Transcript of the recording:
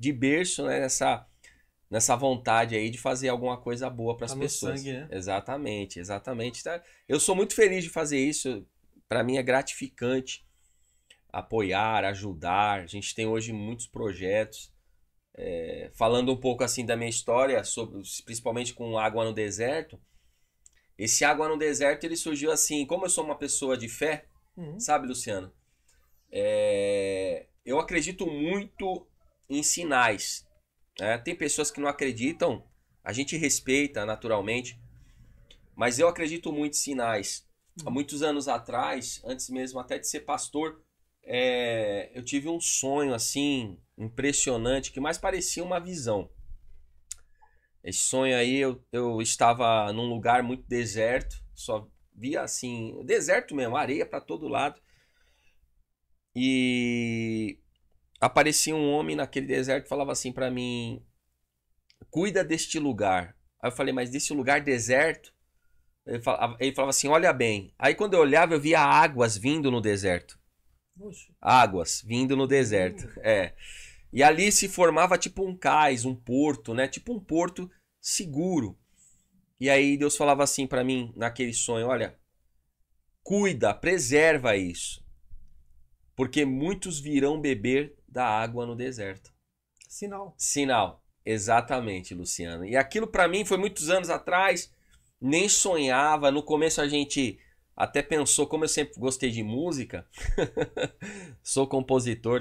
de berço, né, nessa, nessa vontade aí de fazer alguma coisa boa para as tá pessoas. Sangue, né? Exatamente, exatamente. Tá, eu sou muito feliz de fazer isso. Para mim é gratificante apoiar, ajudar. A gente tem hoje muitos projetos. É, falando um pouco assim da minha história, sobre, principalmente com Água no Deserto, esse Água no Deserto ele surgiu assim, como eu sou uma pessoa de fé, uhum. sabe, Luciano? É, eu acredito muito em sinais. Né? Tem pessoas que não acreditam, a gente respeita naturalmente, mas eu acredito muito em sinais. Há hum. muitos anos atrás, antes mesmo até de ser pastor, é, eu tive um sonho assim impressionante que mais parecia uma visão. Esse sonho aí, eu, eu estava num lugar muito deserto, só via assim, deserto mesmo, areia para todo lado. E aparecia um homem naquele deserto e falava assim para mim: cuida deste lugar. Aí eu falei, mas desse lugar deserto? Ele falava, ele falava assim: olha bem. Aí quando eu olhava, eu via águas vindo no deserto. Águas vindo no deserto. Uhum. É. E ali se formava tipo um cais, um porto, né? Tipo um porto seguro. E aí Deus falava assim para mim naquele sonho: olha, cuida, preserva isso. Porque muitos virão beber da água no deserto. Sinal. Sinal. Exatamente, Luciano. E aquilo para mim foi muitos anos atrás, nem sonhava. No começo a gente até pensou, como eu sempre gostei de música, sou compositor